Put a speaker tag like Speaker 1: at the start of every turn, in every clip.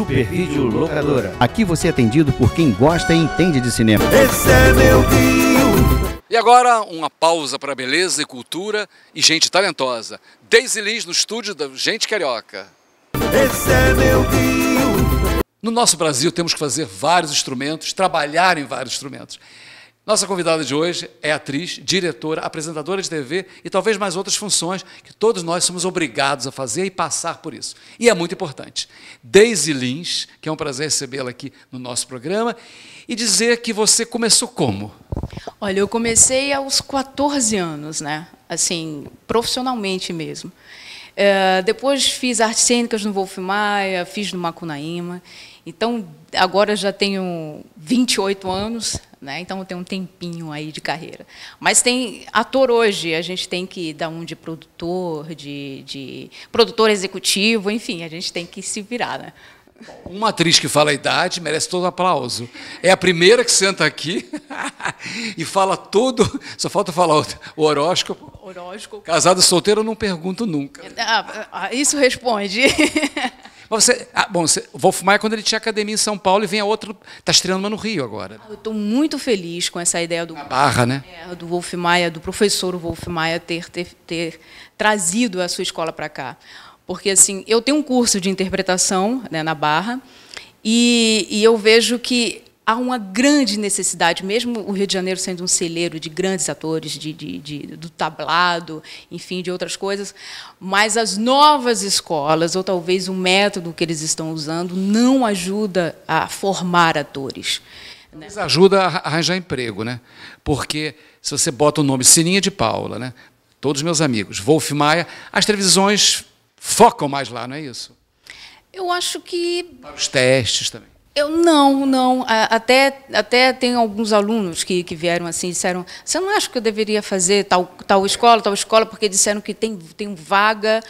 Speaker 1: Super Vídeo Locadora. Aqui você é atendido por quem gosta e entende de cinema. Esse é meu Rio. E agora, uma pausa para beleza e cultura e gente talentosa. Daisy Liz no estúdio da Gente Carioca. Esse é meu Rio. No nosso Brasil, temos que fazer vários instrumentos, trabalhar em vários instrumentos. Nossa convidada de hoje é atriz, diretora, apresentadora de TV e talvez mais outras funções que todos nós somos obrigados a fazer e passar por isso. E é muito importante. Daisy Lins, que é um prazer recebê-la aqui no nosso programa, e dizer que você começou como?
Speaker 2: Olha, eu comecei aos 14 anos, né? Assim, profissionalmente mesmo. É, depois fiz artes cênicas no Wolf Maia, fiz no Macunaíma. Então, agora já tenho 28 anos né? Então tem um tempinho aí de carreira. Mas tem ator hoje, a gente tem que dar um de produtor, de, de produtor executivo, enfim, a gente tem que se virar. Né?
Speaker 1: Uma atriz que fala a idade merece todo aplauso. É a primeira que senta aqui e fala todo. Só falta falar o horóscopo. Horóscopo. Casado solteiro, eu não pergunto nunca.
Speaker 2: Ah, ah isso responde.
Speaker 1: você, ah, bom, você, vou fumar é quando ele tinha academia em São Paulo e vem a outra, está estreando uma no Rio agora. Ah, eu
Speaker 2: estou muito feliz com essa ideia do a barra, né? É, do Wolf Maia, do professor Wolf Maia ter, ter, ter trazido a sua escola para cá, porque assim eu tenho um curso de interpretação né, na Barra e, e eu vejo que há uma grande necessidade, mesmo o Rio de Janeiro sendo um celeiro de grandes atores, de, de, de, do tablado, enfim, de outras coisas, mas as novas escolas, ou talvez o método que eles estão usando, não ajuda a formar atores.
Speaker 1: Né? Mas ajuda a arranjar emprego, né? Porque se você bota o nome Sininha de Paula, né? todos meus amigos, Wolf Maia, as televisões focam mais lá, não é isso?
Speaker 2: Eu acho que. Para
Speaker 1: os testes também.
Speaker 2: Eu não, não. Até, até tem alguns alunos que, que vieram assim e disseram: você não acha que eu deveria fazer tal, tal escola, tal escola, porque disseram que tem, tem vaga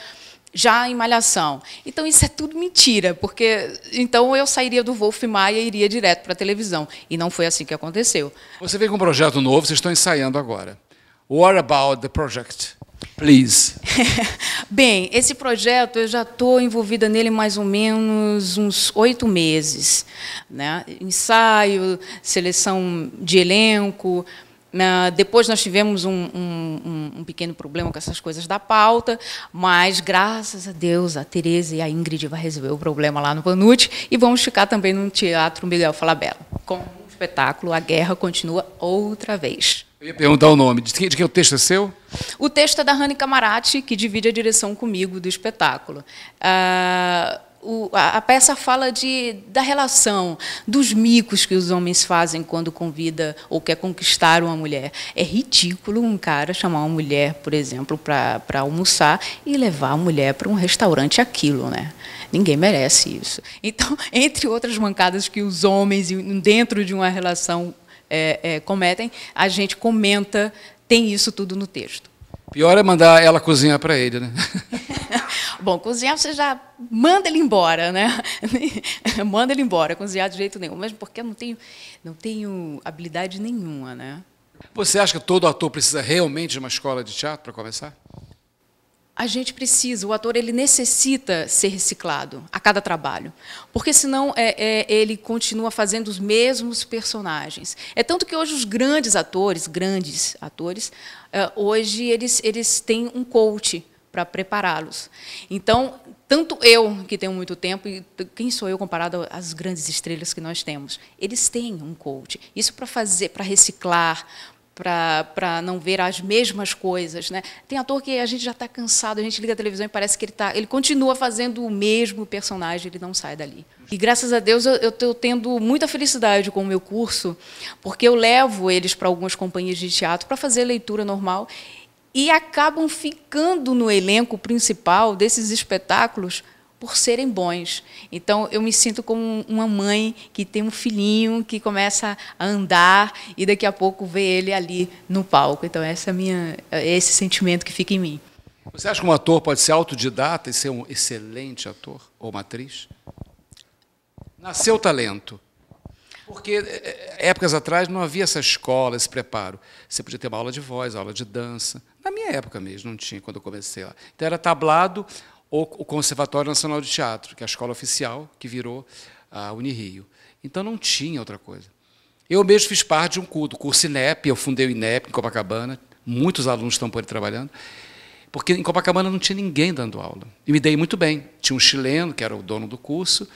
Speaker 2: já em malhação. Então isso é tudo mentira, porque então eu sairia do Wolf Maia e iria direto para a televisão. E não foi assim que aconteceu.
Speaker 1: Você veio com um projeto novo, vocês estão ensaiando agora. What about the project? Please.
Speaker 2: Bem, esse projeto eu já estou envolvida nele mais ou menos uns oito meses, né? Ensaio, seleção de elenco. Né? Depois nós tivemos um, um, um, pequeno problema com essas coisas da pauta, mas graças a Deus a Tereza e a Ingrid vão resolver o problema lá no Panute e vamos ficar também no Teatro Miguel Falabella com o espetáculo A Guerra Continua Outra Vez.
Speaker 1: Eu ia perguntar o nome. De que, de que é o texto é seu?
Speaker 2: O texto é da Rani Camarati, que divide a direção comigo do espetáculo. Ah, o, a, a, peça fala de, da relação, dos micos que os homens fazem quando convida ou quer conquistar uma mulher. É ridículo um cara chamar uma mulher, por exemplo, para almoçar e levar a mulher para um restaurante aquilo, né? Ninguém merece isso. Então, entre outras mancadas que os homens, dentro de uma relação é, é, cometem, a gente comenta, tem isso tudo no texto.
Speaker 1: Pior é mandar ela cozinhar para ele, né?
Speaker 2: Bom, cozinhar você já manda ele embora, né? manda ele embora, cozinhar de jeito nenhum, mesmo porque eu não tenho, não tenho habilidade nenhuma,
Speaker 1: né? Você acha que todo ator precisa realmente de uma escola de teatro para começar?
Speaker 2: a gente precisa, o ator ele necessita ser reciclado a cada trabalho, porque senão é, é, ele continua fazendo os mesmos personagens. É tanto que hoje os grandes atores, grandes atores, é, hoje eles, eles têm um coach para prepará-los. Então, tanto eu, que tenho muito tempo, e quem sou eu comparado às grandes estrelas que nós temos? Eles têm um coach. Isso para fazer, para reciclar, para não ver as mesmas coisas. Né? Tem ator que a gente já está cansado, a gente liga a televisão e parece que ele, tá, ele continua fazendo o mesmo personagem, ele não sai dali. E graças a Deus eu estou tendo muita felicidade com o meu curso, porque eu levo eles para algumas companhias de teatro para fazer leitura normal e acabam ficando no elenco principal desses espetáculos por serem bons. Então eu me sinto como uma mãe que tem um filhinho que começa a andar e daqui a pouco vê ele ali no palco. Então essa é minha, é esse sentimento que fica em mim.
Speaker 1: Você acha que um ator pode ser autodidata e ser um excelente ator ou uma atriz? Nasceu talento. Porque é, é, épocas atrás não havia essa escola, esse preparo. Você podia ter uma aula de voz, aula de dança. Na minha época mesmo, não tinha, quando eu comecei lá. Então era tablado, ou o Conservatório Nacional de Teatro, que é a escola oficial que virou a Unirio. Então não tinha outra coisa. Eu mesmo fiz parte de um curso, curso INEP, eu fundei o INEP em Copacabana, muitos alunos estão por aí trabalhando, porque em Copacabana não tinha ninguém dando aula. E me dei muito bem. Tinha um chileno, que era o dono do curso,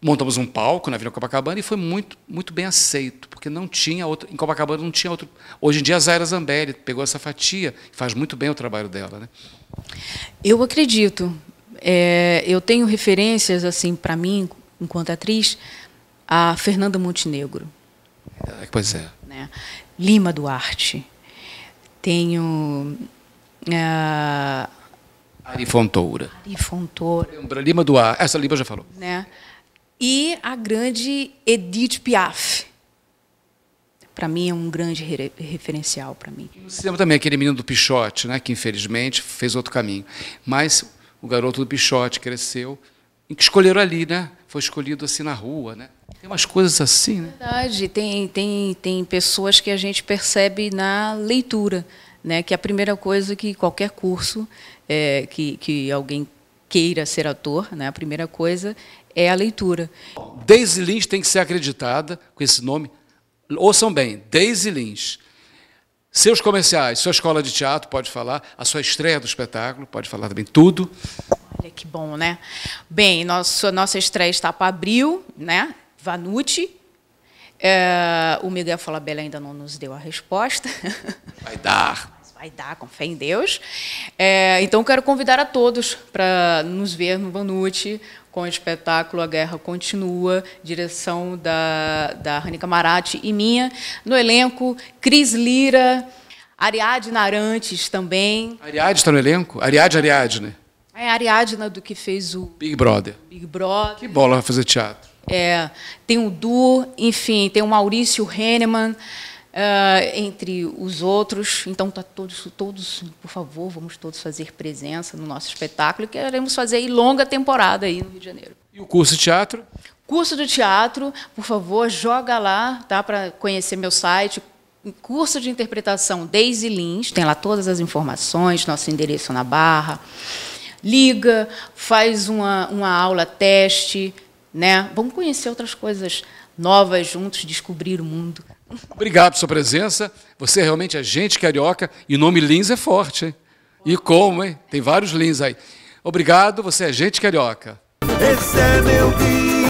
Speaker 1: montamos um palco na Vila Copacabana e foi muito, muito bem aceito, porque não tinha outro, em Copacabana não tinha outro. Hoje em dia a Zaira Zambelli pegou essa fatia e faz muito bem o trabalho dela, né?
Speaker 2: Eu acredito. É, eu tenho referências assim para mim enquanto atriz a Fernanda Montenegro. É, pois é. Né? Lima Duarte. Tenho é,
Speaker 1: Ari Fontoura.
Speaker 2: Ari Fontoura.
Speaker 1: Lima Duarte. Essa Lima já falou.
Speaker 2: Né? e a grande Edith Piaf. Para mim é um grande re referencial para mim.
Speaker 1: Você lembra também aquele menino do Pichote, né, que infelizmente fez outro caminho. Mas o garoto do Pichote cresceu, escolheram ali, né? Foi escolhido assim na rua, né? Tem umas coisas assim, né?
Speaker 2: Verdade, tem tem tem pessoas que a gente percebe na leitura, né, que é a primeira coisa que qualquer curso é, que que alguém queira ser ator, né? A primeira coisa é a leitura.
Speaker 1: Daisy Lins tem que ser acreditada com esse nome. Ouçam bem, Daisy Lins. Seus comerciais, sua escola de teatro, pode falar, a sua estreia do espetáculo, pode falar também tudo.
Speaker 2: Olha que bom, né? Bem, nossa nossa estreia está para abril, né? Vanucci. É, o Miguel Falabella ainda não nos deu a resposta.
Speaker 1: Vai dar
Speaker 2: vai dar, com fé em Deus. É, então, quero convidar a todos para nos ver no Vanucci, com o espetáculo A Guerra Continua, direção da, da Rani Camarati e minha. No elenco, Cris Lira, Ariadne Arantes também.
Speaker 1: Ariadne está no elenco? Ariadne, Ariadne.
Speaker 2: É a Ariadna do que fez o Big Brother. Big Brother. Que
Speaker 1: bola fazer teatro.
Speaker 2: É, tem o Du, enfim, tem o Maurício Henneman. Uh, entre os outros. Então, tá todos, todos, por favor, vamos todos fazer presença no nosso espetáculo, que queremos fazer aí longa temporada aí no Rio de Janeiro.
Speaker 1: E o curso de teatro?
Speaker 2: Curso de teatro, por favor, joga lá, tá? Para conhecer meu site. Curso de interpretação Daisy Lins, tem lá todas as informações, nosso endereço na barra. Liga, faz uma, uma aula teste né? Vamos conhecer outras coisas novas juntos, descobrir o mundo.
Speaker 1: Obrigado pela sua presença. Você é realmente é gente carioca e o nome Lins é forte, hein? E como, hein? Tem vários Lins aí. Obrigado, você é gente carioca. Esse é meu dia.